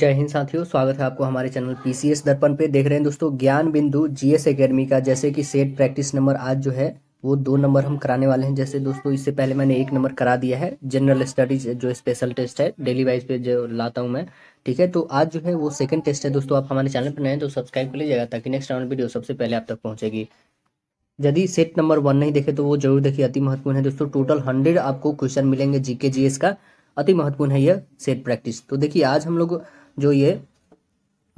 जय हिंद साथियों स्वागत है आपको हमारे चैनल पीसीएस दर्पण पे देख रहे हैं दोस्तों ज्ञान बिंदु जीएस एकेडमी का जैसे कि सेट प्रैक्टिस नंबर आज जो है वो दो नंबर हम कराने वाले हैं जैसे दोस्तों इससे पहले मैंने एक नंबर करा दिया है जनरल स्टडीज जो स्पेशल टेस्ट है डेली वाइज पे जो लाता हूँ मैं ठीक है तो आज जो है वो सेकंड टेस्ट है दोस्तों आप हमारे चैनल पर नए तो सब्सक्राइब कर लीजिएगा ताकि नेक्स्ट राउंड वीडियो सबसे पहले आप तक पहुंचेगी यदि सेट नंबर वन नहीं देखे तो वो जरूर देखिए अति महत्वपूर्ण है दोस्तों टोटल हंड्रेड आपको क्वेश्चन मिलेंगे जीके जीएस का अति महत्वपूर्ण है यह सेट प्रैक्टिस तो देखिए आज हम लोग जो ये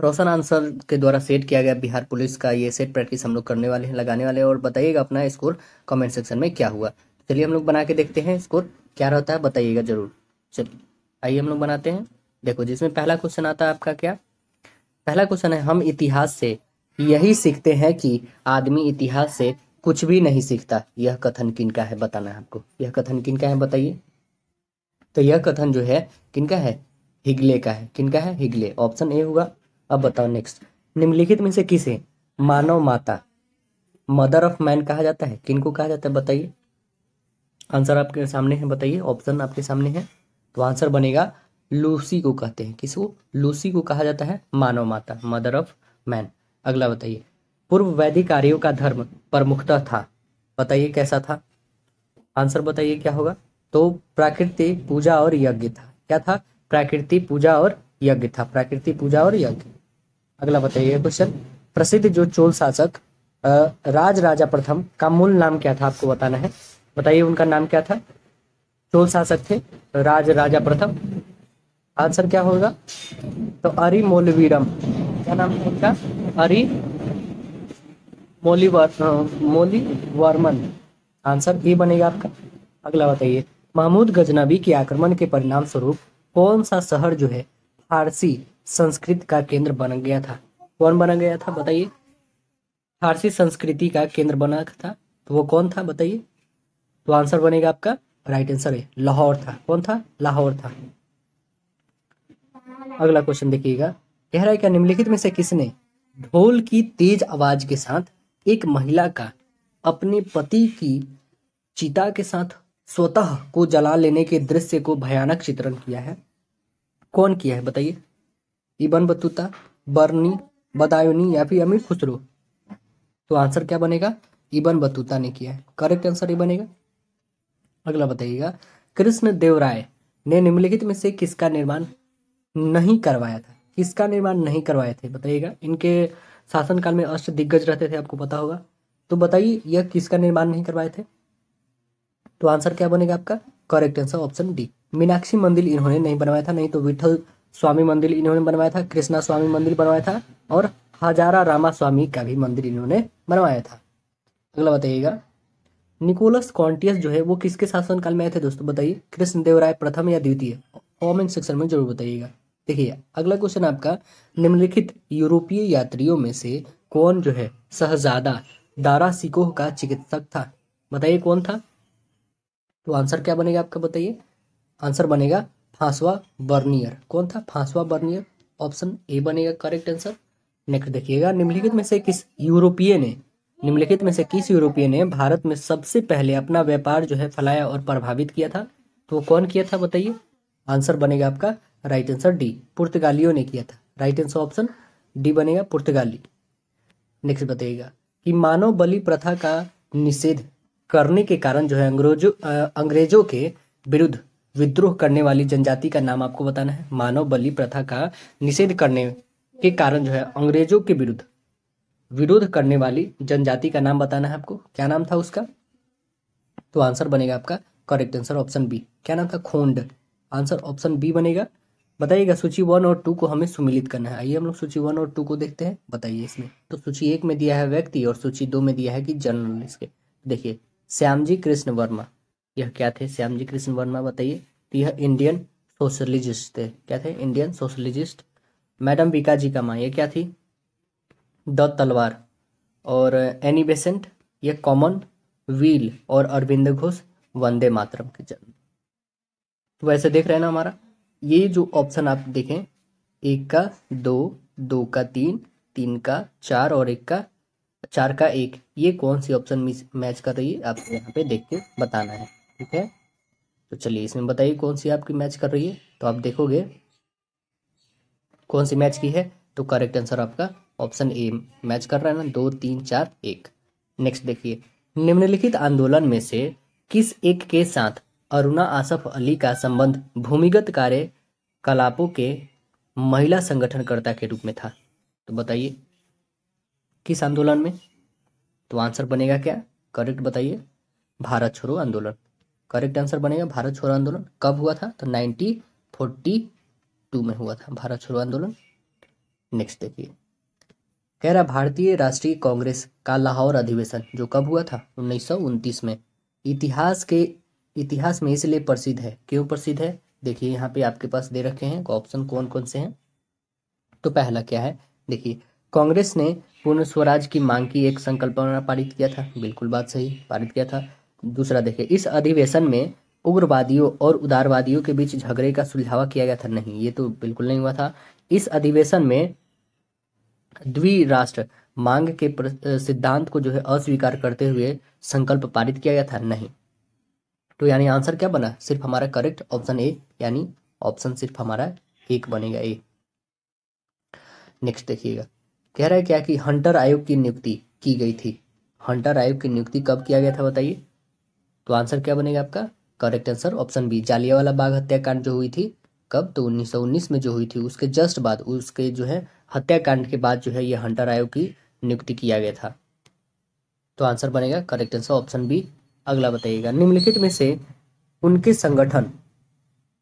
रोशन आंसर के द्वारा सेट किया गया बिहार पुलिस का ये सेट प्रैक्टिस हम लोग करने वाले हैं लगाने वाले हैं और बताइएगा अपना स्कोर कमेंट सेक्शन में क्या हुआ चलिए हम लोग बना के देखते हैं स्कोर क्या रहता है बताइएगा जरूर चलिए आइए हम लोग बनाते हैं देखो जिसमें पहला क्वेश्चन आता है आपका क्या पहला क्वेश्चन है हम इतिहास से यही सीखते हैं कि आदमी इतिहास से कुछ भी नहीं सीखता यह कथन किनका है बताना है आपको यह कथन किनका है बताइए तो यह कथन जो है किनका है हिगले का है किनका है हिगले ऑप्शन ए होगा अब बताओ नेक्स्ट निम्नलिखित में से किसे मानव माता मदर ऑफ मैन कहा जाता है किनको कहा जाता है बताइए आंसर आपके सामने है बताइए ऑप्शन आपके सामने है तो आंसर बनेगा लूसी को कहते हैं किसको लूसी को कहा जाता है मानव माता मदर ऑफ मैन अगला बताइए पूर्व वैदिक आर्यों का धर्म प्रमुखता था बताइए कैसा था आंसर बताइए क्या होगा तो प्राकृतिक पूजा और यज्ञ था क्या था प्राकृति पूजा और यज्ञ था प्राकृति पूजा और यज्ञ अगला बताइए क्वेश्चन प्रसिद्ध जो चोल शासक राज राजा प्रथम का मूल नाम क्या था आपको बताना है बताइए उनका नाम क्या था चोल शासक थे राज राजा प्रथम आंसर क्या होगा तो अरि मोलवीरम क्या नाम है उनका अरि मोलीवर मोली वर्मन आंसर ये बनेगा आपका अगला बताइए महमूद गजनबी के आक्रमण के परिणाम स्वरूप कौन सा शहर जो है फारसी संस्कृत का केंद्र बन गया था कौन बना गया था बताइए फारसी संस्कृति का केंद्र बना था तो वो कौन था बताइए तो आंसर बनेगा आपका राइट आंसर है लाहौर था कौन था लाहौर था अगला क्वेश्चन देखिएगा कह रहा है क्या निम्नलिखित में से किसने ढोल की तेज आवाज के साथ एक महिला का अपने पति की चिता के साथ स्वतः को जला लेने के दृश्य को भयानक चित्रण किया है कौन किया है बताइए इबन बतूता बर्नी बदायूनी या फिर अमीर खुसरो तो आंसर क्या बनेगा इबन बतूता ने किया है करेक्ट आंसर ये बनेगा अगला बताइएगा कृष्ण देवराय ने निम्नलिखित में से किसका निर्माण नहीं करवाया था किसका निर्माण नहीं करवाए थे बताइएगा इनके शासनकाल में अष्ट दिग्गज रहते थे आपको पता होगा तो बताइए यह किसका निर्माण नहीं करवाए थे तो आंसर क्या बनेगा आपका correct answer option D Meenakshi मंदिर इन्होंने नहीं बनवाया था नहीं तो विठल स्वामी मंदिर इन्होंने बनवाया था कृष्णा स्वामी मंदिर बनवाया था और हजारा रामा स्वामी का भी मंदिर इन्होंने बनवाया था अगला बताइएगा निकोलस कॉन्टियस जो है वो किसके शासनकाल में आए थे दोस्तों बताइए कृष्णदेव राय प्रथम या द्वितीय कॉमेंट सेक्शन में जरूर बताइएगा देखिए अगला क्वेश्चन आपका निम्नलिखित यूरोपीय यात्रियों में से कौन जो है शहजादा दारा सिकोह का चिकित्सक था बताइए कौन था तो आंसर क्या बनेगा आपका बताइए आंसर बनेगा फांसवा बर्नियर कौन था फांसवा बर्नियर ऑप्शन ए बनेगा करेक्ट आंसर नेक्स्ट देखिएगा निम्नलिखित में से किस यूरोपीय ने निम्नलिखित में से किस यूरोपीय ने भारत में सबसे पहले अपना व्यापार जो है फैलाया और प्रभावित किया था तो कौन किया था बताइए आंसर बनेगा आपका राइट आंसर डी पुर्तगालियों ने किया था राइट आंसर ऑप्शन डी बनेगा पुर्तगाली नेक्स्ट बताइएगा कि मानव बलि प्रथा का निषेध करने के कारण जो है अंग्रेजों अंग्रेजों के विरुद्ध विद्रोह करने वाली जनजाति का नाम आपको बताना है मानव बलि प्रथा का निषेध करने के कारण जो है अंग्रेजों के विरुद्ध विरोध करने वाली जनजाति का नाम बताना है आपको क्या नाम था उसका तो आंसर बनेगा आपका करेक्ट आंसर ऑप्शन बी क्या नाम था खोंड आंसर ऑप्शन बी बनेगा बताइएगा सूची वन और टू को हमें सुमिलित करना है आइए हम लोग सूची वन और टू को देखते हैं बताइए इसमें तो सूची एक में दिया है व्यक्ति और सूची दो में दिया है कि जर्नलिस्ट के देखिए श्यामजी कृष्ण वर्मा यह क्या थे श्याम जी कृष्ण वर्मा बताइए तो यह इंडियन सोशलिजिस्ट थे क्या थे Indian socialist madam Bhikaji Cama ये क्या थी द तलवार और एनी बेसेंट ये कॉमन व्हील और अरविंद घोष वंदे मातरम के जन्म तो वैसे देख रहे हैं ना हमारा ये जो ऑप्शन आप देखें एक का दो दो का तीन तीन का चार और एक का चार का एक ये कौन सी ऑप्शन मैच कर रही है आपको यहाँ पे देख के बताना है ठीक है तो चलिए इसमें बताइए कौन सी आपकी मैच कर रही है तो आप देखोगे कौन सी मैच की है तो करेक्ट आंसर आपका ऑप्शन ए मैच कर रहा है ना दो तीन चार एक नेक्स्ट देखिए निम्नलिखित आंदोलन में से किस एक के साथ अरुणा आसफ अली का संबंध भूमिगत कार्य कलापों के महिला संगठनकर्ता के रूप में था तो बताइए किस आंदोलन में तो आंसर बनेगा क्या करेक्ट बताइए भारत छोड़ो आंदोलन करेक्ट आंसर बनेगा भारत छोड़ो आंदोलन कब हुआ था तो नाइनटीन फोर्टी टू में हुआ था भारत छोड़ो आंदोलन नेक्स्ट देखिए कह रहा भारतीय राष्ट्रीय कांग्रेस का लाहौर अधिवेशन जो कब हुआ था उन्नीस में इतिहास के इतिहास में इसलिए प्रसिद्ध है क्यों प्रसिद्ध है देखिए यहाँ पे आपके पास दे रखे हैं ऑप्शन कौन कौन से हैं तो पहला क्या है देखिए कांग्रेस ने पूर्ण स्वराज की मांग की एक संकल्पना पारित किया था बिल्कुल बात सही पारित किया था दूसरा देखिए इस अधिवेशन में उग्रवादियों और उदारवादियों के बीच झगड़े का सुलझावा किया गया था नहीं ये तो बिल्कुल नहीं हुआ था इस अधिवेशन में द्विराष्ट्र मांग के सिद्धांत को जो है अस्वीकार करते हुए संकल्प पारित किया गया था नहीं तो यानी आंसर क्या बना सिर्फ हमारा करेक्ट ऑप्शन ए यानी ऑप्शन सिर्फ हमारा एक बनेगा ए नेक्स्ट देखिएगा कह रहा है क्या कि हंटर आयोग की नियुक्ति की गई थी हंटर आयोग की नियुक्ति कब किया गया था बताइए तो आंसर क्या बनेगा आपका correct answer option B Jallianwala Bagh हत्याकांड जो हुई थी कब तो 1919 में जो हुई थी उसके जस्ट बाद उसके जो है हत्याकांड के बाद जो है ये हंटर आयोग की नियुक्ति किया गया था तो आंसर बनेगा करेक्ट आंसर ऑप्शन बी अगला बताइएगा निम्नलिखित में से उनके संगठन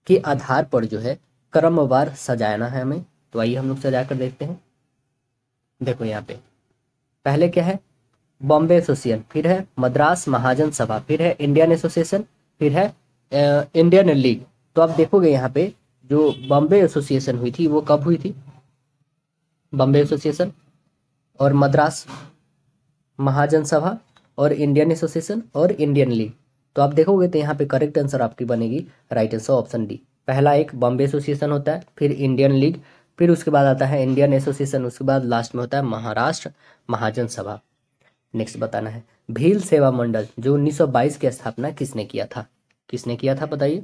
के आधार पर जो है क्रमवार सजाना है हमें तो आइए हम लोग सजा कर देखते हैं देखो यहाँ पे पहले क्या है बॉम्बे एसोसिएशन फिर है मद्रास महाजन सभा फिर है इंडियन एसोसिएशन फिर है इंडियन लीग तो आप देखोगे यहाँ पे जो बॉम्बे एसोसिएशन हुई थी वो कब हुई थी बॉम्बे एसोसिएशन और मद्रास महाजन सभा और इंडियन एसोसिएशन और इंडियन लीग तो आप देखोगे तो यहाँ पे करेक्ट आंसर आपकी बनेगी राइट आंसर ऑप्शन डी पहला एक बॉम्बे एसोसिएशन होता है फिर इंडियन लीग फिर उसके बाद आता है इंडियन एसोसिएशन उसके बाद लास्ट में होता है महाराष्ट्र महाजन सभा नेक्स्ट बताना है भील सेवा मंडल जो 1922 की स्थापना किसने किया था किसने किया था बताइए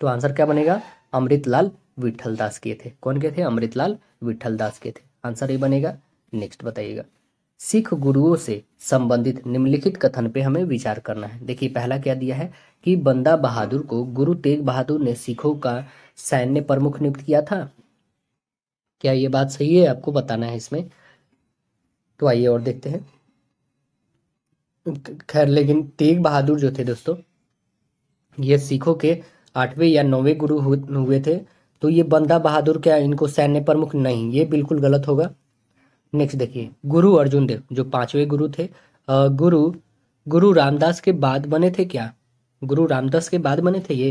तो आंसर क्या बनेगा अमृतलाल विठल दास किए थे कौन के थे अमृतलाल विठल दास के थे आंसर ये बनेगा नेक्स्ट बताइएगा सिख गुरुओं से संबंधित निम्नलिखित कथन पे हमें विचार करना है देखिए पहला क्या दिया है कि बंदा बहादुर को गुरु तेग बहादुर ने सिखों का सैन्य प्रमुख नियुक्त किया था क्या ये बात सही है आपको बताना है इसमें तो आइए और देखते हैं खैर लेकिन तेग बहादुर जो थे दोस्तों ये सिखों के आठवें या नौवें गुरु हुए थे तो ये बंदा बहादुर क्या इनको सैन्य प्रमुख नहीं ये बिल्कुल गलत होगा नेक्स्ट देखिए गुरु अर्जुन देव जो पांचवें गुरु थे गुरु गुरु रामदास के बाद बने थे क्या गुरु रामदास के बाद बने थे ये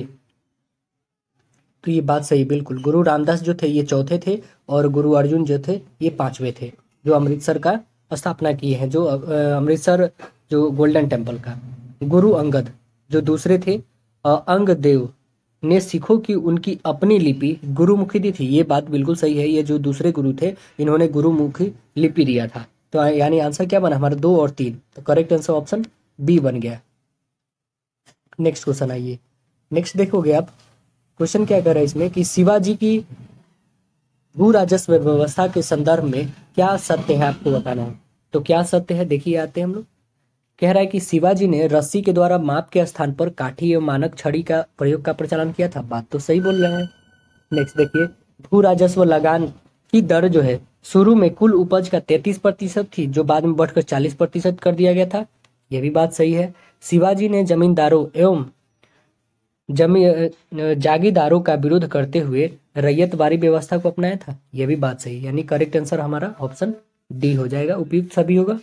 तो ये बात सही बिल्कुल गुरु रामदास जो थे ये चौथे थे और गुरु अर्जुन जो थे ये पांचवे थे जो अमृतसर का स्थापना किए हैं जो अमृतसर जो गोल्डन टेम्पल का गुरु अंगद जो दूसरे थे अंग देव ने सिखों की उनकी अपनी लिपि गुरुमुखी दी थी ये बात बिल्कुल सही है ये जो दूसरे गुरु थे इन्होंने गुरुमुखी लिपि दिया था तो यानी आंसर क्या बना हमारा दो और तीन तो करेक्ट आंसर ऑप्शन बी बन गया नेक्स्ट क्वेश्चन आइए नेक्स्ट देखोगे आप क्वेश्चन क्या कर रहे हैं इसमें कि शिवाजी की भू राजस्व व्यवस्था के संदर्भ में क्या सत्य है आपको बताना है तो क्या सत्य है देखिए आते हैं हम लोग कह रहा है कि शिवाजी ने रस्सी के द्वारा माप के स्थान पर काठी एवं मानक छड़ी का प्रयोग का प्रचलन किया था बात तो सही बोल रहे हैं नेक्स्ट देखिए भू राजस्व लगान की दर जो है शुरू में कुल उपज का तैतीस प्रतिशत थी जो बाद में बढ़कर चालीस प्रतिशत कर दिया गया था यह भी बात सही है शिवाजी ने जमींदारों एवं जमी जागीदारों का विरोध करते हुए रैयतवारी व्यवस्था को अपनाया था यह भी बात सही यानी करेक्ट आंसर हमारा ऑप्शन डी हो जाएगा उपयुक्त सभी होगा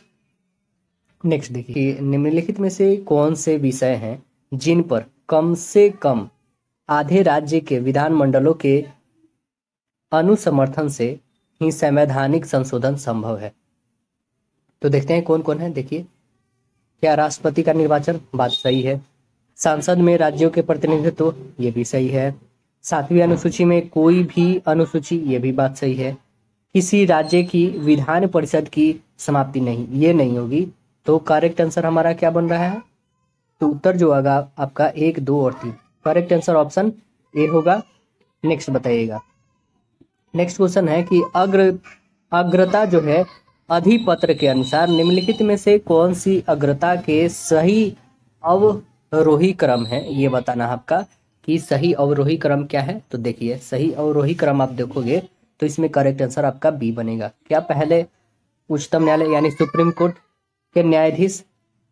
नेक्स्ट देखिए निम्नलिखित में से कौन से विषय हैं जिन पर कम से कम आधे राज्य के विधानमंडलों के अनुसमर्थन से ही संवैधानिक संशोधन संभव है तो देखते हैं कौन कौन है देखिए क्या राष्ट्रपति का निर्वाचन बात सही है सांसद में राज्यों के प्रतिनिधित्व ये भी सही है सातवीं अनुसूची में कोई भी अनुसूची ये भी बात सही है किसी राज्य की विधान परिषद की समाप्ति नहीं ये नहीं होगी तो करेक्ट आंसर हमारा क्या बन रहा है तो उत्तर जो होगा आपका एक दो और तीन करेक्ट आंसर ऑप्शन ए होगा नेक्स्ट बताइएगा नेक्स्ट क्वेश्चन है कि अग्र अग्रता जो है अधिपत्र के अनुसार निम्नलिखित में से कौन सी अग्रता के सही अवरोही क्रम है ये बताना आपका कि सही अवरोही क्रम क्या है तो देखिए सही अवरोही क्रम आप देखोगे तो इसमें करेक्ट आंसर आपका बी बनेगा क्या पहले उच्चतम न्यायालय यानी सुप्रीम कोर्ट के न्यायाधीश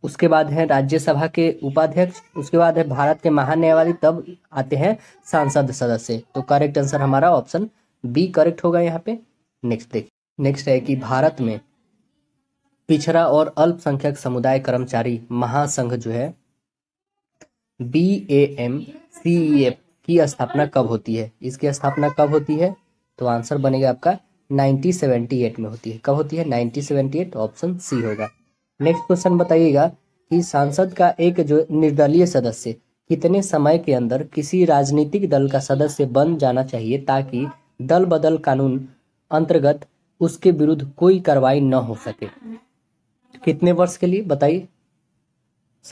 उसके बाद है राज्यसभा के उपाध्यक्ष उसके बाद है भारत के महान्यायवादी तब आते हैं सांसद सदस्य तो करेक्ट आंसर हमारा ऑप्शन बी करेक्ट होगा यहाँ पे नेक्स्ट देख नेक्स्ट है कि भारत में पिछड़ा और अल्पसंख्यक समुदाय कर्मचारी महासंघ जो है B A M C F की स्थापना कब होती है इसकी स्थापना कब होती है तो आंसर बनेगा आपका 1978 में होती है कब होती है 1978 ऑप्शन सी होगा नेक्स्ट क्वेश्चन बताइएगा कि सांसद का एक जो निर्दलीय सदस्य कितने समय के अंदर किसी राजनीतिक दल का सदस्य बन जाना चाहिए ताकि दल बदल कानून अंतर्गत उसके विरुद्ध कोई कार्रवाई न हो सके कितने वर्ष के लिए बताइए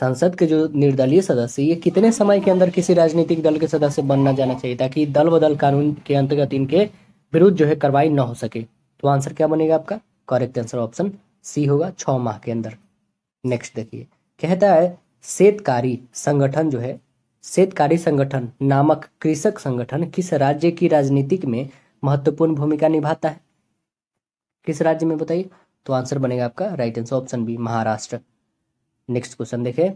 संसद के जो निर्दलीय सदस्य ये कितने समय के अंदर किसी राजनीतिक दल के सदस्य बनना जाना चाहिए ताकि दल बदल कानून के अंतर्गत इनके विरुद्ध जो है कार्रवाई न हो सके तो आंसर क्या बनेगा आपका करेक्ट आंसर ऑप्शन सी होगा छ माह के अंदर नेक्स्ट देखिए कहता है सेतकारी संगठन जो है सेतकारी संगठन नामक कृषक संगठन किस राज्य की राजनीतिक में महत्वपूर्ण भूमिका निभाता है किस राज्य में बताइए तो आंसर बनेगा आपका right answer option B Maharashtra next question देखे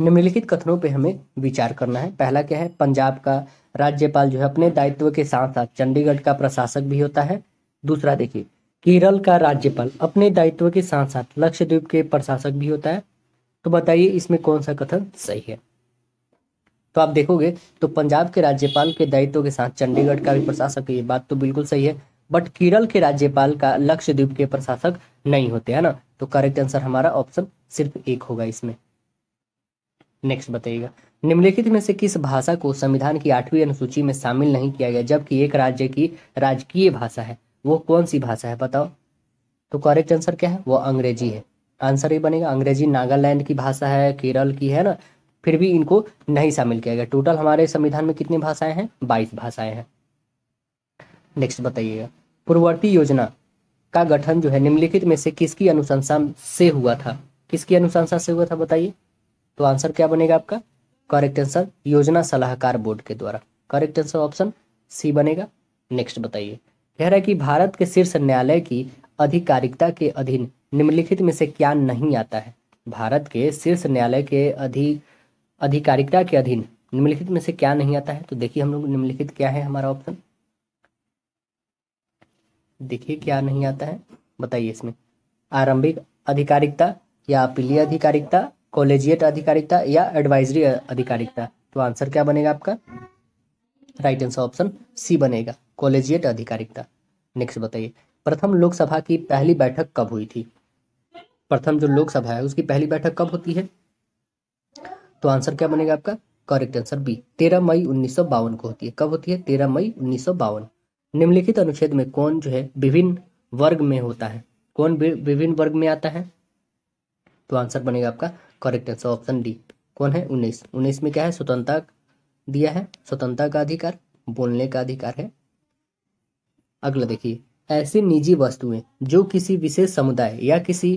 निम्नलिखित कथनों पे हमें विचार करना है पहला क्या है पंजाब का राज्यपाल जो है अपने दायित्व के साथ साथ चंडीगढ़ का प्रशासक भी होता है दूसरा देखिए केरल का राज्यपाल अपने दायित्व के साथ साथ लक्षद्वीप के प्रशासक भी होता है तो बताइए इसमें कौन सा कथन सही है तो आप देखोगे तो पंजाब के राज्यपाल के दायित्व के साथ चंडीगढ़ का भी प्रशासक ये बात तो बिल्कुल सही है बट केरल के राज्यपाल का लक्षद्वीप के प्रशासक नहीं होते है ना तो करेक्ट आंसर हमारा ऑप्शन सिर्फ एक होगा इसमें नेक्स्ट बताइएगा निम्नलिखित में से किस भाषा को संविधान की आठवीं अनुसूची में शामिल नहीं किया गया जबकि एक राज्य की राजकीय भाषा है वो कौन सी भाषा है बताओ तो करेक्ट आंसर क्या है वो अंग्रेजी है आंसर ये बनेगा अंग्रेजी नागालैंड की भाषा है केरल की है ना फिर भी इनको नहीं शामिल किया गया टोटल हमारे संविधान में कितनी भाषाएं हैं बाईस भाषाएं हैं नेक्स्ट बताइएगा पूर्ववर्ती योजना का गठन जो है निम्नलिखित में से किसकी अनुशंसा से हुआ था किसकी अनुशंसा से हुआ था बताइए तो आंसर क्या बनेगा आपका करेक्ट आंसर योजना सलाहकार बोर्ड के द्वारा करेक्ट आंसर ऑप्शन सी बनेगा नेक्स्ट बताइए कह रहा है कि भारत के शीर्ष न्यायालय की आधिकारिकता के अधीन निम्नलिखित में से क्या नहीं आता है भारत के शीर्ष न्यायालय के अधिक आधिकारिकता के अधीन निम्नलिखित में से क्या नहीं आता है तो देखिए हम लोग निम्नलिखित क्या है हमारा ऑप्शन देखिए क्या नहीं आता है बताइए इसमें आरंभिक अधिकारिकता या अपीलीय अधिकारिकता कॉलेजिएट अधिकारिकता या एडवाइजरी अधिकारिकता तो आंसर क्या बनेगा आपका राइट आंसर ऑप्शन सी बनेगा कॉलेजिएट आधिकारिकता नेक्स्ट बताइए प्रथम लोकसभा की पहली बैठक कब हुई थी प्रथम जो लोकसभा है उसकी पहली बैठक कब होती है तो आंसर क्या बनेगा आपका करेक्ट आंसर बी तेरह मई उन्नीस को होती है कब होती है तेरह मई उन्नीस निम्नलिखित अनुच्छेद में कौन जो है विभिन्न वर्ग में होता है कौन विभिन्न वर्ग में आता है तो आंसर बनेगा आपका करेक्ट आंसर ऑप्शन डी कौन है उन्नीस उन्नीस में क्या है स्वतंत्रता दिया है स्वतंत्रता का अधिकार बोलने का अधिकार है अगला देखिए ऐसी निजी वस्तुएं जो किसी विशेष समुदाय या किसी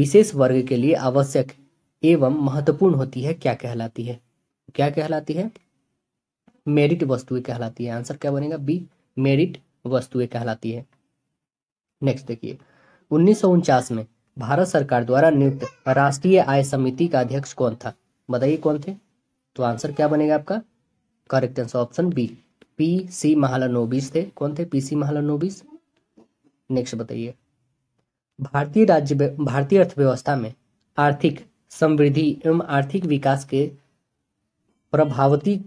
विशेष वर्ग के लिए आवश्यक एवं महत्वपूर्ण होती है क्या कहलाती है क्या कहलाती है मेरिट वस्तुएं कहलाती है आंसर क्या बनेगा बी मेरिट वस्तुएं कहलाती है नेक्स्ट देखिए उन्नीस में भारत सरकार द्वारा नियुक्त राष्ट्रीय आय समिति का अध्यक्ष कौन था बताइए कौन थे तो आंसर क्या बनेगा आपका correct answer option B P C Mahalanobis थे कौन थे पी सी महालानोबिस नेक्स्ट बताइए भारतीय राज्य भारतीय अर्थव्यवस्था में आर्थिक समृद्धि एवं आर्थिक विकास के प्रभावती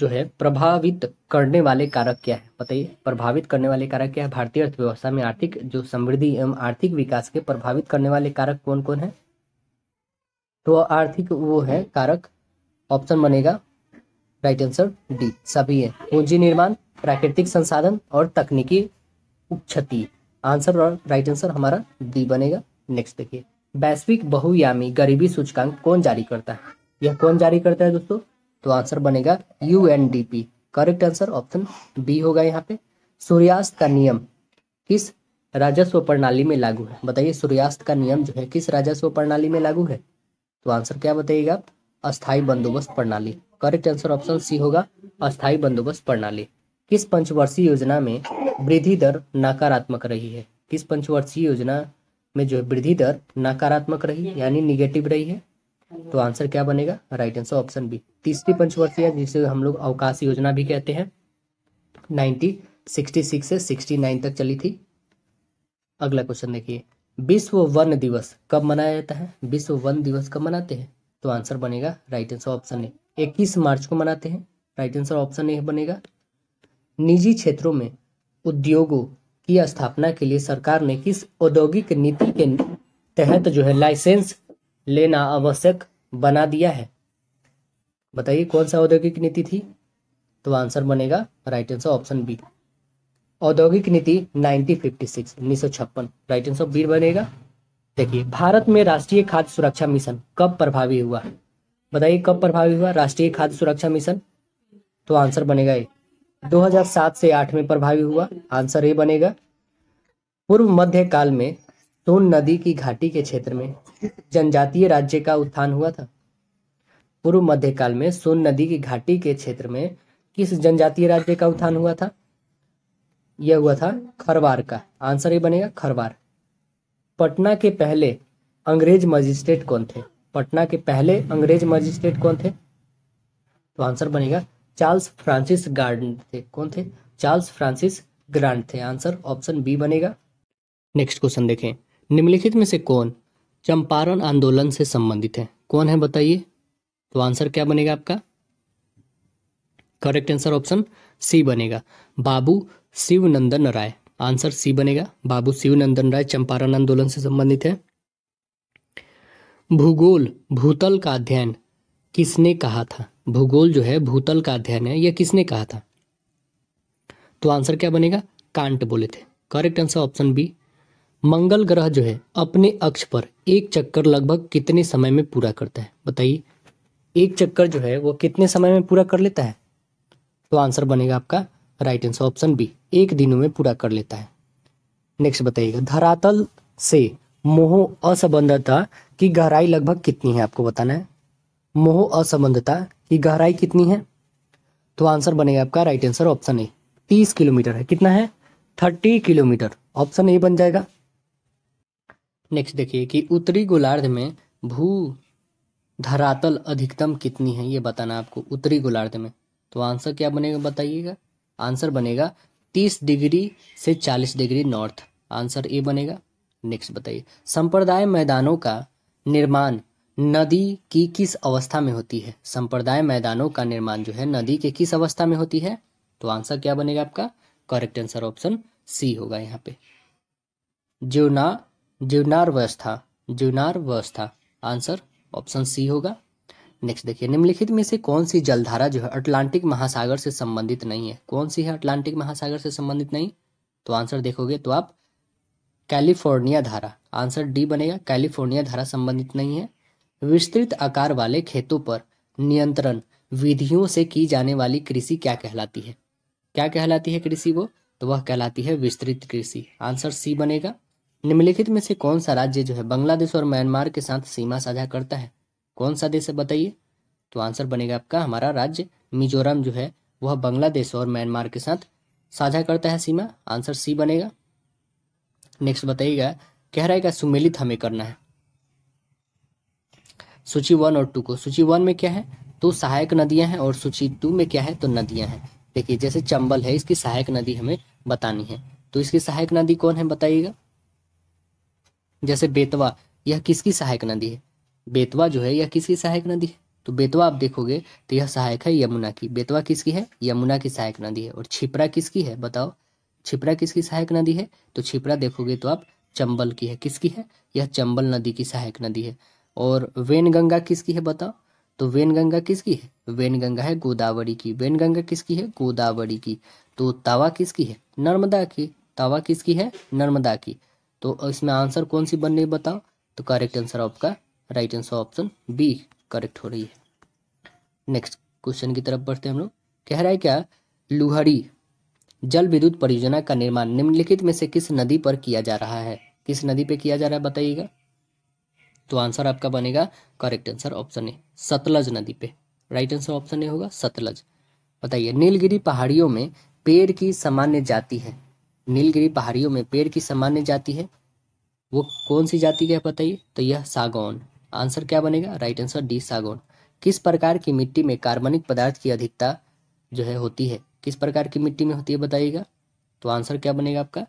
जो है प्रभावित करने वाले कारक क्या है बताइए प्रभावित करने वाले कारक क्या है भारतीय अर्थव्यवस्था में आर्थिक जो समृद्धि एवं आर्थिक विकास के प्रभावित करने वाले कारक कौन कौन है तो आर्थिक वो है कारक ऑप्शन बनेगा राइट आंसर डी सभी है पूंजी निर्माण प्राकृतिक संसाधन और तकनीकी क्षति आंसर और राइट आंसर हमारा डी बनेगा नेक्स्ट देखिए वैश्विक बहुयामी गरीबी सूचकांक कौन जारी करता है यह कौन जारी करता है दोस्तों तो आंसर बनेगा यू करेक्ट आंसर ऑप्शन बी होगा यहाँ पे सूर्यास्त का नियम किस राजस्व प्रणाली में लागू है बताइए सूर्यास्त का नियम जो है किस राजस्व प्रणाली में लागू है तो आंसर क्या बताइएगा अस्थायी बंदोबस्त प्रणाली करेक्ट आंसर ऑप्शन सी होगा अस्थायी बंदोबस्त प्रणाली किस पंचवर्षीय योजना में वृद्धि दर नकारात्मक रही है किस पंचवर्षीय योजना में जो है वृद्धि दर नकारात्मक रही यानी निगेटिव रही है तो आंसर क्या बनेगा राइट आंसर ऑप्शन बी तीसरी पंचवर्षीय जिसे हम लोग अवकाश योजना भी कहते हैं नाइनटीन सिक्सटी सिक्स से सिक्सटी नाइन तक चली थी अगला क्वेश्चन देखिए विश्व वन दिवस कब मनाया जाता है विश्व वन दिवस कब मनाते हैं तो आंसर बनेगा राइट आंसर ऑप्शन ए इक्कीस मार्च को मनाते हैं राइट आंसर ऑप्शन ए बनेगा निजी क्षेत्रों में उद्योगों की स्थापना के लिए सरकार ने किस औद्योगिक नीति के तहत जो है लाइसेंस लेना आवश्यक बना दिया है बताइए कौन सा औद्योगिक नीति थी तो आंसर बनेगा राइट आंसर ऑप्शन बी औद्योगिक नीति 1956 1956 राइट आंसर बी बनेगा देखिए भारत में राष्ट्रीय खाद्य सुरक्षा मिशन कब प्रभावी हुआ है बताइए कब प्रभावी हुआ राष्ट्रीय खाद्य सुरक्षा मिशन तो आंसर बनेगा ए 2007 से 8 में प्रभावी हुआ आंसर ए बनेगा पूर्व मध्य काल में सोन नदी की घाटी के क्षेत्र में जनजातीय राज्य का उत्थान हुआ था पूर्व मध्य काल में सोन नदी की घाटी के क्षेत्र में किस जनजातीय राज्य का उत्थान हुआ था यह हुआ था खरवार का आंसर ये बनेगा खरवार पटना के पहले अंग्रेज मजिस्ट्रेट कौन थे पटना के पहले अंग्रेज मजिस्ट्रेट कौन थे तो आंसर बनेगा चार्ल्स फ्रांसिस गार्ड थे कौन थे चार्ल्स फ्रांसिस ग्रांड थे आंसर ऑप्शन बी बनेगा नेक्स्ट क्वेश्चन देखें निम्नलिखित में से कौन चंपारण आंदोलन से संबंधित है कौन है बताइए तो आंसर क्या बनेगा आपका करेक्ट आंसर ऑप्शन सी बनेगा बाबू शिवनंदन राय आंसर सी बनेगा बाबू शिवनंदन राय चंपारण आंदोलन से संबंधित है भूगोल भूतल का अध्ययन किसने कहा था भूगोल जो है भूतल का अध्ययन है यह किसने कहा था तो आंसर क्या बनेगा कांट बोले थे करेक्ट आंसर ऑप्शन बी मंगल ग्रह जो है अपने अक्ष पर एक चक्कर लगभग कितने समय में पूरा करता है बताइए एक चक्कर जो है वो कितने समय में पूरा कर लेता है तो आंसर बनेगा आपका राइट आंसर ऑप्शन बी एक दिनों में पूरा कर लेता है नेक्स्ट बताइएगा धरातल से मोह असंबद्धता की गहराई लगभग कितनी है आपको बताना है मोह असंबद्धता की गहराई कितनी है तो आंसर बनेगा आपका राइट आंसर ऑप्शन ए तीस किलोमीटर है कितना है थर्टी किलोमीटर ऑप्शन ए बन जाएगा नेक्स्ट देखिए कि उत्तरी गोलार्ध में भू धरातल अधिकतम कितनी है ये बताना आपको उत्तरी गोलार्ध में तो आंसर क्या बनेगा बताइएगा आंसर बनेगा तीस डिग्री से चालीस डिग्री नॉर्थ आंसर ए बनेगा नेक्स्ट बताइए संप्रदाय मैदानों का निर्माण नदी की किस अवस्था में होती है संप्रदाय मैदानों का निर्माण जो है नदी के किस अवस्था में होती है तो आंसर क्या बनेगा आपका करेक्ट आंसर ऑप्शन सी होगा यहाँ पे जीवना जीवनार्वस्था व्यवस्था आंसर ऑप्शन सी होगा नेक्स्ट देखिए निम्नलिखित में से कौन सी जलधारा जो है अटलांटिक महासागर से संबंधित नहीं है कौन सी है अटलांटिक महासागर से संबंधित नहीं तो आंसर देखोगे तो आप कैलिफोर्निया धारा आंसर डी बनेगा कैलिफोर्निया धारा संबंधित नहीं है विस्तृत आकार वाले खेतों पर नियंत्रण विधियों से की जाने वाली कृषि क्या कहलाती है क्या कहलाती है कृषि वो तो वह कहलाती है विस्तृत कृषि आंसर सी बनेगा निम्नलिखित में से कौन सा राज्य जो है बांग्लादेश और म्यांमार के साथ सीमा साझा करता है कौन सा देश है बताइए तो आंसर बनेगा आपका हमारा राज्य मिजोरम जो है वह बांग्लादेश और म्यांमार के साथ साझा करता है सीमा आंसर सी बनेगा नेक्स्ट बताइएगा कह रहा है क्या सुमेलित हमें करना है सूची वन और टू को सूची वन में क्या है तो सहायक नदियां हैं और सूची टू में क्या है तो नदियां हैं देखिए जैसे चंबल है इसकी सहायक नदी हमें बतानी है तो इसकी सहायक नदी कौन है बताइएगा जैसे बेतवा यह किसकी सहायक नदी है बेतवा जो है यह किसकी सहायक नदी है तो बेतवा आप देखोगे तो यह सहायक है यमुना की बेतवा किसकी है यमुना की सहायक नदी है और छिपरा किसकी है बताओ छिपरा किसकी सहायक नदी है तो छिपरा देखोगे तो आप चंबल की है किसकी है यह चंबल नदी की सहायक नदी है और वेनगंगा किसकी है बताओ तो वेनगंगा किसकी है वेनगंगा है गोदावरी की वेनगंगा किसकी है गोदावरी की तो तावा किसकी है नर्मदा की तावा किसकी है नर्मदा की तो इसमें आंसर कौन सी बन रही बताओ तो करेक्ट आंसर आपका right answer option B correct हो रही है नेक्स्ट क्वेश्चन की तरफ बढ़ते हैं हम लोग कह रहा है क्या लुहरी जल विद्युत परियोजना का निर्माण निम्नलिखित में से किस नदी पर किया जा रहा है किस नदी पर किया जा रहा है बताइएगा तो आंसर आपका बनेगा correct answer option A Sutlej नदी पे राइट आंसर ऑप्शन ए होगा सतलज बताइए नीलगिरी पहाड़ियों में पेड़ की सामान्य जाति है नीलगिरी पहाड़ियों में पेड़ की सामान्य जाति है वो कौन सी जाति की है बताइए तो यह सागौन आंसर क्या बनेगा राइट आंसर डी सागौन किस प्रकार की मिट्टी में कार्बनिक पदार्थ की अधिकता जो है होती है किस प्रकार की मिट्टी में होती है बताइएगा तो आंसर क्या बनेगा आपका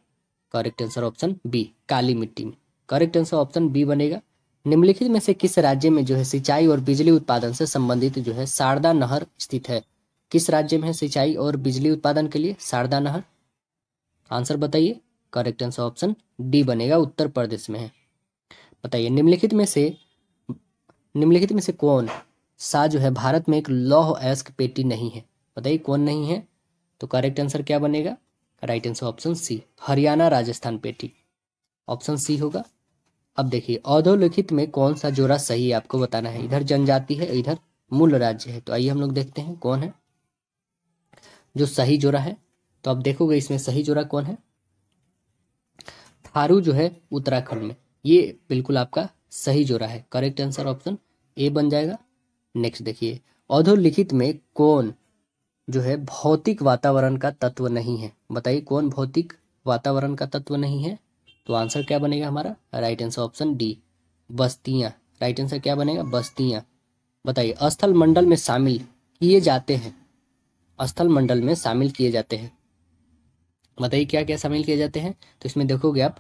करेक्ट आंसर ऑप्शन बी काली मिट्टी में करेक्ट आंसर ऑप्शन बी बनेगा निम्नलिखित में से किस राज्य में जो है सिंचाई और बिजली उत्पादन से संबंधित जो है शारदा नहर स्थित है किस राज्य में है सिंचाई और बिजली उत्पादन के लिए शारदा नहर आंसर बताइए करेक्ट आंसर ऑप्शन डी बनेगा उत्तर प्रदेश में है बताइए निम्नलिखित में से निम्नलिखित में से कौन सा जो है भारत में एक लौह अयस्क पेटी नहीं है बताइए कौन नहीं है तो करेक्ट आंसर क्या बनेगा right answer option C Haryana Rajasthan पेटी ऑप्शन सी होगा अब देखिए अधोलिखित में कौन सा जोड़ा सही है आपको बताना है इधर जनजाति है इधर मूल राज्य है तो आइए हम लोग देखते हैं कौन है जो सही जोड़ा है तो आप देखोगे इसमें सही जोड़ा कौन है थारू जो है उत्तराखंड में ये बिल्कुल आपका सही जोड़ा है करेक्ट आंसर ऑप्शन ए बन जाएगा नेक्स्ट देखिए अधोलिखित में कौन जो है भौतिक वातावरण का तत्व नहीं है बताइए कौन भौतिक वातावरण का तत्व नहीं है तो आंसर क्या बनेगा हमारा राइट आंसर ऑप्शन डी बस्तियाँ राइट आंसर क्या बनेगा बस्तियाँ बताइए स्थल मंडल में शामिल किए जाते हैं स्थल मंडल में शामिल किए जाते हैं बताइए क्या क्या शामिल किए जाते हैं तो इसमें देखोगे आप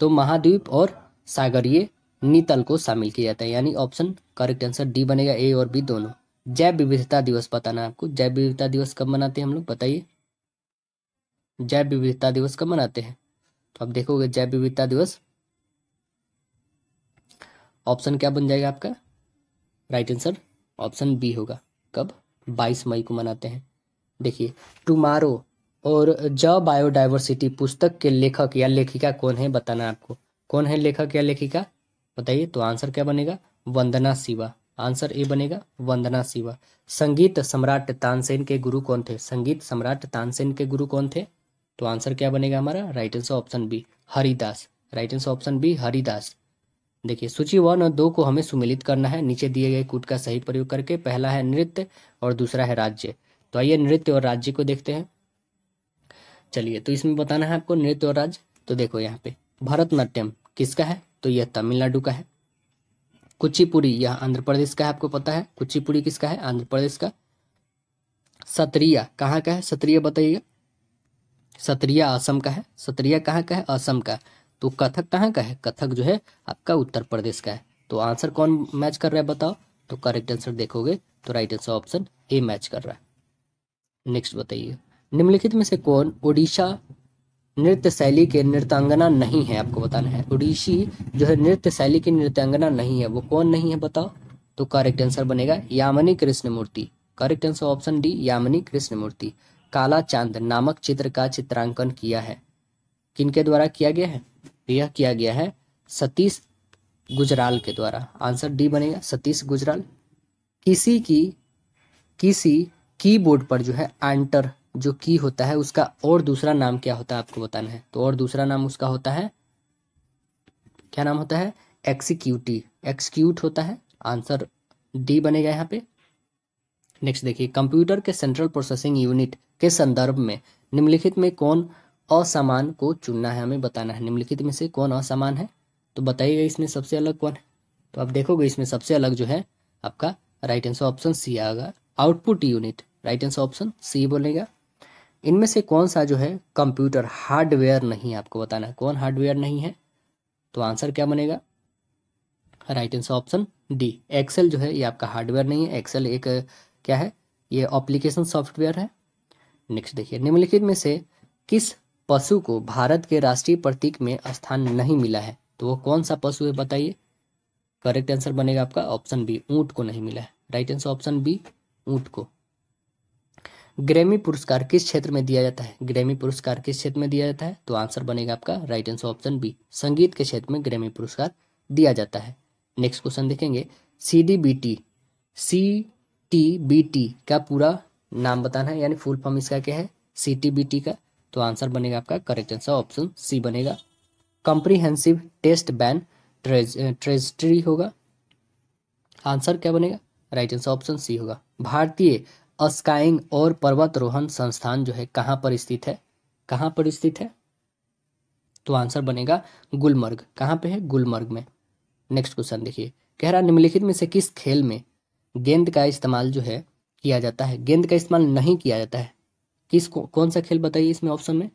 तो महाद्वीप और सागरीय नितल को शामिल किया जाता है यानी ऑप्शन करेक्ट आंसर डी बनेगा ए और बी दोनों जैव विविधता दिवस बताना आपको जैव विविधता दिवस कब मनाते हैं हम लोग बताइए जैव विविधता दिवस कब मनाते हैं तो आप देखोगे जैव विविधता दिवस ऑप्शन क्या बन जाएगा आपका राइट आंसर ऑप्शन बी होगा कब 22 मई को मनाते हैं देखिए टुमारो और ज बायोडाइवर्सिटी पुस्तक के लेखक या लेखिका कौन है बताना आपको कौन है लेखक या लेखिका बताइए तो आंसर क्या बनेगा वंदना शिवा आंसर ए बनेगा वंदना शिवा संगीत सम्राट तानसेन के गुरु कौन थे संगीत सम्राट तानसेन के गुरु कौन थे तो आंसर क्या बनेगा हमारा right answer option B Haridas right answer option B Haridas देखिए सूची वन और दो को हमें सुमिलित करना है नीचे दिए गए कूट का सही प्रयोग करके पहला है नृत्य और दूसरा है राज्य तो आइए नृत्य और राज्य को देखते हैं चलिए तो इसमें बताना है आपको नृत्य और राज्य तो देखो यहाँ पे भरतनाट्यम किसका है तो यह तमिलनाडु का है कुचिपुड़ी यह आंध्र प्रदेश का है आपको पता है कुचिपुड़ी किसका है आंध्र प्रदेश का सत्रिया कहाँ का है सत्रिया बताइएगा सत्रिया असम का है सत्रिया कहाँ का है असम का तो कथक कहाँ का है कथक जो है आपका उत्तर प्रदेश का है तो आंसर कौन मैच कर रहा है बताओ तो करेक्ट आंसर देखोगे तो right answer option A match कर रहा है नेक्स्ट बताइए निम्नलिखित में से कौन ओडिशा नृत्य शैली के नृत्यांगना नहीं है आपको बताना है उड़ीसी जो है नृत्य शैली की नृत्यांगना नहीं है वो कौन नहीं है बताओ तो करेक्ट आंसर बनेगा Yamini Krishnamurthy correct answer option D Yamini Krishnamurthy काला चांद नामक चित्र का चित्रांकन किया है किनके द्वारा किया गया है यह किया गया है सतीश गुजराल के द्वारा आंसर डी बनेगा सतीश गुजराल किसी की किसी कीबोर्ड पर जो है एंटर जो की होता है उसका और दूसरा नाम क्या होता है आपको बताना है तो और दूसरा नाम उसका होता है क्या नाम होता है एक्सिक्यूटी एक्सक्यूट होता है आंसर डी बनेगा यहाँ पे नेक्स्ट देखिए कंप्यूटर के सेंट्रल प्रोसेसिंग यूनिट के संदर्भ में निम्नलिखित में कौन असामान को चुनना है हमें बताना है निम्नलिखित में से कौन असामान है तो बताइएगा इसमें सबसे अलग कौन है तो आप देखोगे इसमें सबसे अलग जो है आपका राइट आंसर ऑप्शन सी आएगा output unit right answer option C बोलेगा इनमें से कौन सा जो है कंप्यूटर हार्डवेयर नहीं आपको बताना है कौन हार्डवेयर नहीं है तो आंसर क्या बनेगा right answer option D Excel जो है ये आपका हार्डवेयर नहीं है एक्सेल एक क्या है ये ऑप्लीकेशन सॉफ्टवेयर है नेक्स्ट देखिए निम्नलिखित में से किस पशु को भारत के राष्ट्रीय प्रतीक में स्थान नहीं मिला है तो वो कौन सा पशु है बताइए करेक्ट आंसर बनेगा आपका ऑप्शन बी ऊंट को नहीं मिला है राइट आंसर ऑप्शन बी ऊंट को ग्रेमी पुरस्कार किस क्षेत्र में दिया जाता है ग्रेमी पुरस्कार किस क्षेत्र में दिया जाता है तो आंसर बनेगा आपका राइट आंसर ऑप्शन बी संगीत के क्षेत्र में ग्रेमी पुरस्कार दिया जाता है नेक्स्ट क्वेश्चन देखेंगे C D B T C T B T का पूरा नाम बताना है यानी फुल फॉर्म इसका क्या है सी टी बी टी का तो आंसर बनेगा आपका करेक्ट आंसर ऑप्शन सी बनेगा कॉम्प्रीहेंसिव टेस्ट बैन ट्रेज ट्रेजरी होगा आंसर क्या बनेगा राइट आंसर ऑप्शन सी होगा भारतीय अस्काइंग और पर्वतरोहण संस्थान जो है कहाँ पर स्थित है कहाँ पर स्थित है तो आंसर बनेगा गुलमर्ग कहाँ पे है गुलमर्ग में नेक्स्ट क्वेश्चन देखिए कह रहा निम्नलिखित में से किस खेल में गेंद का इस्तेमाल जो है किया जाता है गेंद का इस्तेमाल नहीं किया जाता है किस को, कौन सा खेल बताइए इसमें ऑप्शन में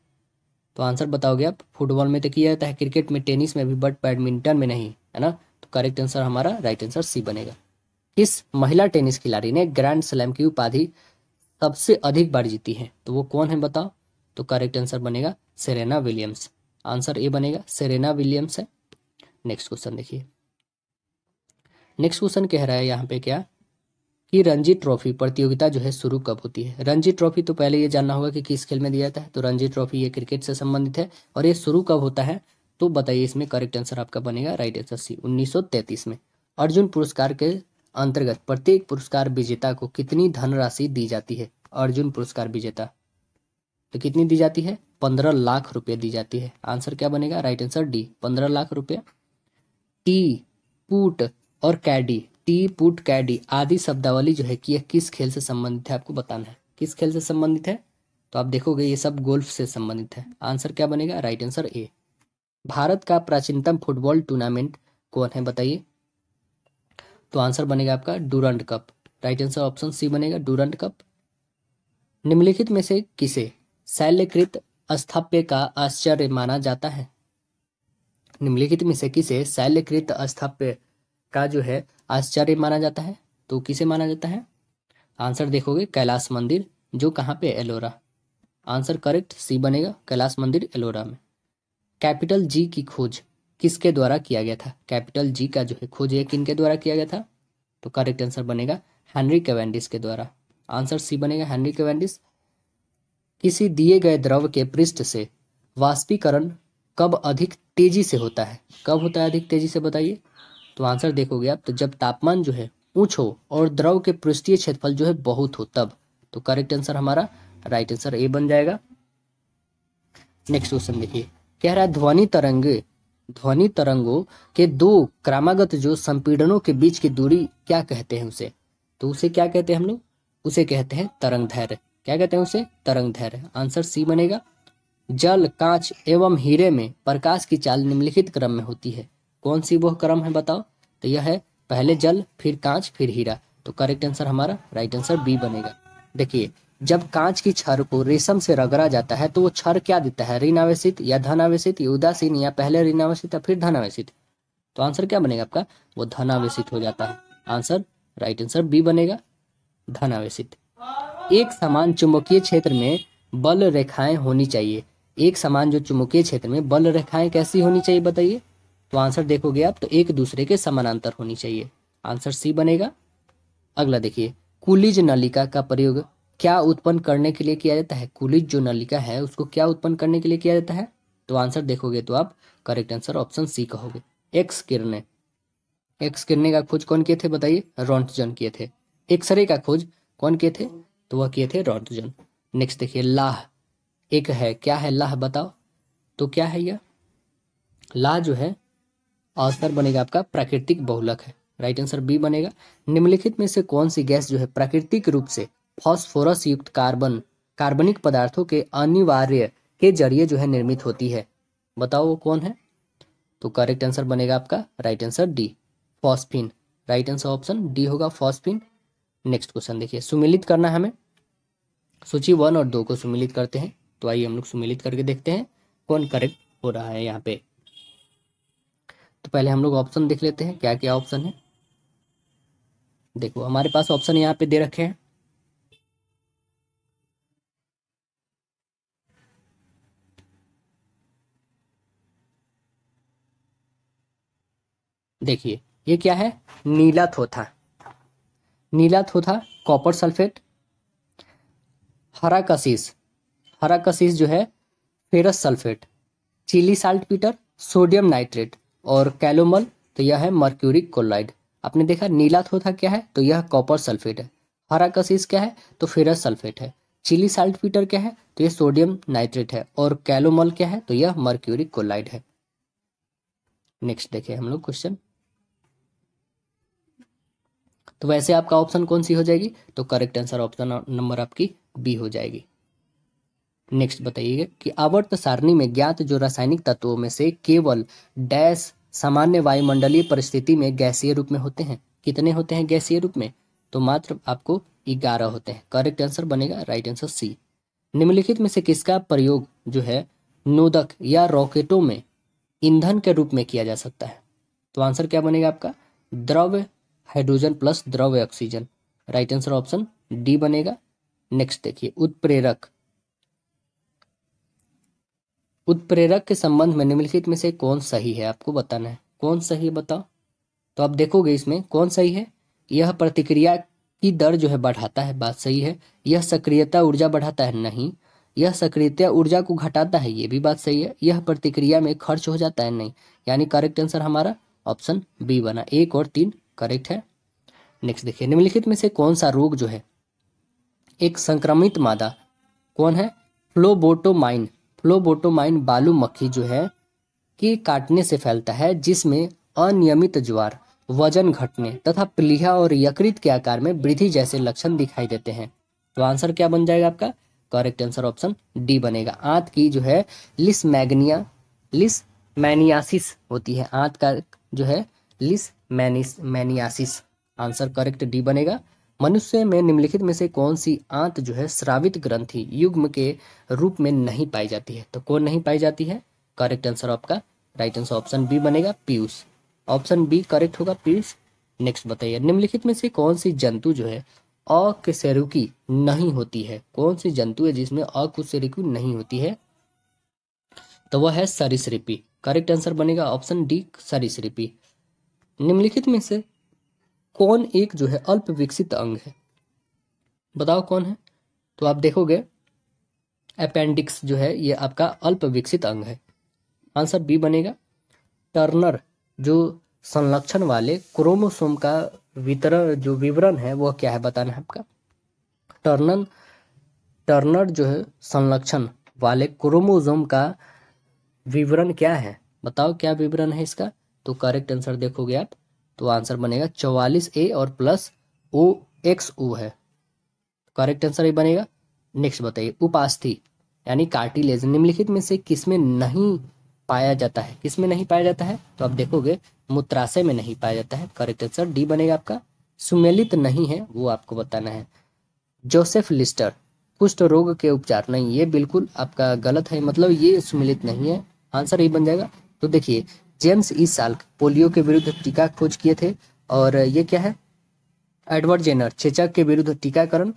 तो आंसर बताओगे आप फुटबॉल में तो किया जाता है क्रिकेट में टेनिस में भी बट बैडमिंटन में नहीं है ना तो करेक्ट आंसर हमारा राइट आंसर सी बनेगा किस महिला टेनिस खिलाड़ी ने ग्रैंड स्लैम की उपाधि सबसे अधिक बार जीती है तो वो कौन है बताओ तो करेक्ट आंसर बनेगा सेरेना विलियम्स आंसर ए बनेगा सेरेना विलियम्स है नेक्स्ट क्वेश्चन देखिए नेक्स्ट क्वेश्चन कह रहा है यहाँ पे क्या कि रणजी ट्रॉफी प्रतियोगिता जो है शुरू कब होती है रणजी ट्रॉफी तो पहले ये जानना होगा कि किस खेल में दिया जाता है तो रणजी ट्रॉफी ये क्रिकेट से संबंधित है और ये शुरू कब होता है तो बताइए इसमें करेक्ट आंसर आपका बनेगा राइट आंसर सी 1933 में अर्जुन पुरस्कार के अंतर्गत प्रत्येक पुरस्कार विजेता को कितनी धनराशि दी जाती है अर्जुन पुरस्कार विजेता तो कितनी दी जाती है पंद्रह लाख रुपए दी जाती है आंसर क्या बनेगा राइट आंसर डी पंद्रह लाख रुपए टी पुट और कैडी टी पुट कैडी आदि शब्दावली जो है कि यह किस खेल से संबंधित है आपको बताना है किस खेल से संबंधित है तो आप देखोगे ये सब गोल्फ से संबंधित है आंसर क्या बनेगा राइट आंसर ए भारत का प्राचीनतम फुटबॉल टूर्नामेंट कौन है बताइए तो आंसर बनेगा आपका Durand Cup right answer option C बनेगा डूरंट कप निम्नलिखित में से किसे शैल्यकृत स्थाप्य का आश्चर्य माना जाता है निम्नलिखित में से किसे शैल्यकृत स्थाप्य का जो है आश्चर्य माना जाता है तो किसे माना जाता है आंसर देखोगे कैलाश मंदिर जो कहाँ पे एलोरा आंसर करेक्ट सी बनेगा कैलाश मंदिर एलोरा में कैपिटल जी की खोज किसके द्वारा किया गया था कैपिटल जी का जो है खोज ये किन के द्वारा किया गया था तो करेक्ट आंसर बनेगा हेनरी कैवेंडिस के द्वारा आंसर सी बनेगा हेनरी कैवेंडिस किसी दिए गए द्रव के पृष्ठ से वाष्पीकरण कब अधिक तेजी से होता है कब होता है अधिक तेजी से बताइए तो आंसर देखोगे आप तो जब तापमान जो है ऊंच हो और द्रव के पृष्ठीय क्षेत्रफल जो है बहुत हो तब तो करेक्ट आंसर हमारा राइट आंसर ए बन जाएगा नेक्स्ट क्वेश्चन देखिए कह रहा है ध्वनि तरंगे ध्वनि तरंगों के दो क्रमागत जो संपीड़नों के बीच की दूरी क्या कहते हैं उसे तो उसे क्या कहते हैं हम लोग उसे कहते हैं तरंग धैर्य क्या कहते हैं उसे तरंग धैर्य आंसर सी बनेगा जल कांच एवं हीरे में प्रकाश की चाल निम्नलिखित क्रम में होती है कौन सी वह क्रम है बताओ तो यह है पहले जल फिर कांच फिर हीरा तो करेक्ट आंसर हमारा राइट आंसर बी बनेगा देखिए जब कांच की छर को रेशम से रगड़ा जाता है तो वो छर क्या देता है ऋणावेशित या धनावेशित या उदासीन या पहले ऋणावेशित या फिर धनावेशित तो आंसर क्या बनेगा आपका वो धनावेशित हो जाता है आंसर राइट आंसर बी बनेगा धनावेशित एक समान चुंबकीय क्षेत्र में बल रेखाएं होनी चाहिए एक समान जो चुंबकीय क्षेत्र में बल रेखाएं कैसी होनी चाहिए बताइए तो आंसर देखोगे आप तो एक दूसरे के समानांतर होनी चाहिए आंसर सी बनेगा अगला देखिए कुलिज नलिका का प्रयोग क्या उत्पन्न करने के लिए किया जाता है कुलित जो नलिका है उसको क्या उत्पन्न करने के लिए किया जाता है तो आंसर देखोगे तो आप करेक्ट आंसर ऑप्शन सी कहोगे एक्स किरणें एक्स किरणें का खोज कौन किए थे बताइए रॉन्टजन किए थे एक्सरे का खोज कौन किए थे तो वह किए थे रॉन्टजन नेक्स्ट देखिए लाह एक है क्या है लाह बताओ तो क्या है यह लाह जो है आंसर बनेगा आपका प्राकृतिक बहुलक है राइट आंसर बी बनेगा निम्नलिखित में से कौन सी गैस जो है प्राकृतिक रूप से फॉस्फोरस युक्त कार्बन कार्बनिक पदार्थों के अनिवार्य के जरिए जो है निर्मित होती है बताओ वो कौन है तो करेक्ट आंसर बनेगा आपका right answer D phosphine right answer option D होगा फॉस्फिन नेक्स्ट क्वेश्चन देखिए सुमिलित करना है हमें सूची वन और दो को सुमिलित करते हैं तो आइए हम लोग सुमिलित करके देखते हैं कौन करेक्ट हो रहा है यहाँ पे तो पहले हम लोग ऑप्शन देख लेते हैं क्या क्या ऑप्शन है देखो हमारे पास ऑप्शन यहाँ पे दे रखे हैं देखिए ये क्या है नीला थोथा नीला थोथा कॉपर सल्फेट हरा कशीस हरा कशीस जो है ferrous sulphate Chile saltpetre sodium nitrate और कैलोमल तो यह है मर्क्यूरिक क्लोराइड आपने देखा नीला थोथा क्या है तो यह कॉपर सल्फेट है हरा कशीस क्या है तो फेरस सल्फेट है चिली साल्ट पीटर क्या है तो यह सोडियम नाइट्रेट है और कैलोमल क्या है तो यह मर्क्यूरिक क्लोराइड है नेक्स्ट देखे हम लोग क्वेश्चन तो वैसे आपका ऑप्शन कौन सी हो जाएगी तो करेक्ट आंसर ऑप्शन नंबर आपकी बी हो जाएगी नेक्स्ट बताइएगा कि आवर्त सारणी में ज्ञात जो रासायनिक तत्वों में से केवल डैश सामान्य वायुमंडलीय परिस्थिति में गैसीय रूप में होते हैं कितने होते हैं गैसीय रूप में तो मात्र आपको ग्यारह होते हैं करेक्ट आंसर बनेगा राइट आंसर सी निम्नलिखित में से किसका प्रयोग जो है नोदक या रॉकेटों में ईंधन के रूप में किया जा सकता है तो आंसर क्या बनेगा आपका द्रव्य हाइड्रोजन प्लस द्रव oxygen right answer option D बनेगा नेक्स्ट देखिए उत्प्रेरक उत्प्रेरक के संबंध में निम्नलिखित में से कौन सही है आपको बताना है कौन सही बताओ तो आप देखोगे इसमें कौन सही है यह प्रतिक्रिया की दर जो है बढ़ाता है बात सही है यह सक्रियता ऊर्जा बढ़ाता है नहीं यह सक्रियता ऊर्जा को घटाता है ये भी बात सही है यह प्रतिक्रिया में खर्च हो जाता है नहीं यानी करेक्ट आंसर हमारा ऑप्शन बी बना एक और तीन करेक्ट है नेक्स्ट देखिए निम्नलिखित में से कौन सा रोग जो है एक संक्रमित मादा कौन है फ्लोबोटोमाइन फ्लोबोटोमाइन बालू मक्खी जो है कि काटने से फैलता है जिसमें अनियमित ज्वार वजन घटने तथा प्लीहा और यकृत के आकार में वृद्धि जैसे लक्षण दिखाई देते हैं तो आंसर क्या बन जाएगा आपका करेक्ट आंसर ऑप्शन डी बनेगा आंत की जो है लिस मैगनिया लिस मैनियासिस होती है आंत का जो है लिस मैनिस मैनियासिस आंसर करेक्ट डी बनेगा मनुष्य में निम्नलिखित में से कौन सी आंत जो है श्रावित ग्रंथि युग्म के रूप में नहीं पाई जाती है तो कौन नहीं पाई जाती है करेक्ट आंसर आपका राइट आंसर ऑप्शन बी बनेगा पीयूष ऑप्शन बी करेक्ट होगा पीयूष नेक्स्ट बताइए निम्नलिखित में से कौन सी जंतु जो है अकुशरुकी नहीं होती है कौन सी जंतु है जिसमें अकुशरुकी नहीं होती है तो वह है सरिसृपी करेक्ट आंसर बनेगा ऑप्शन डी सरिसृपी निम्नलिखित में से कौन एक जो है अल्प विकसित अंग है बताओ कौन है तो आप देखोगे अपेंडिक्स जो है ये आपका अल्प विकसित अंग है आंसर बी बनेगा टर्नर जो संरक्षण वाले क्रोमोसोम का वितरण जो विवरण है वह क्या है बताना है आपका टर्नर टर्नर जो है संरक्षण वाले क्रोमोसोम का विवरण क्या है बताओ क्या विवरण है इसका तो करेक्ट आंसर देखोगे आप तो आंसर बनेगा चौवालीस ए और प्लस ओ एक्स ओ है करेक्ट आंसर ये बनेगा नेक्स्ट बताइए उपास्थि यानी कार्टिलेज निम्नलिखित में से किसमें नहीं पाया जाता है किसमें नहीं पाया जाता है तो आप देखोगे मूत्राशय में नहीं पाया जाता है करेक्ट आंसर डी बनेगा आपका सुमेलित नहीं है वो आपको बताना है जोसेफ लिस्टर कुष्ठ रोग के उपचार नहीं ये बिल्कुल आपका गलत है मतलब ये सुमेलित नहीं है आंसर यही बन जाएगा तो देखिए जेम्स ई साल्क पोलियो के विरुद्ध टीका खोज किए थे और ये क्या है एडवर्ड जेनर चेचक के विरुद्ध टीकाकरण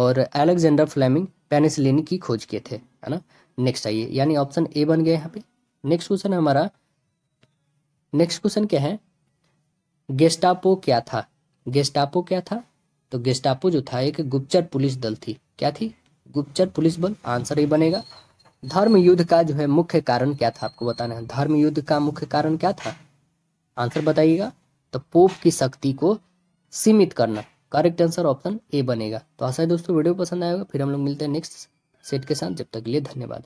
और एलेक्जेंडर फ्लेमिंग पेनिसिलिन की खोज किए थे है ना नेक्स्ट आइए यानी ऑप्शन ए बन गया यहाँ पे नेक्स्ट क्वेश्चन हमारा नेक्स्ट क्वेश्चन क्या है गेस्टापो क्या था गेस्टापो क्या था तो गेस्टापो जो था एक गुप्तचर पुलिस दल थी क्या थी गुप्तचर पुलिस बल आंसर ही बनेगा धर्म युद्ध का जो है मुख्य कारण क्या था आपको बताना है धर्म युद्ध का मुख्य कारण क्या था आंसर बताइएगा तो पोप की शक्ति को सीमित करना करेक्ट आंसर ऑप्शन ए बनेगा तो आशा है दोस्तों वीडियो पसंद आएगा फिर हम लोग मिलते हैं नेक्स्ट सेट के साथ जब तक के लिए धन्यवाद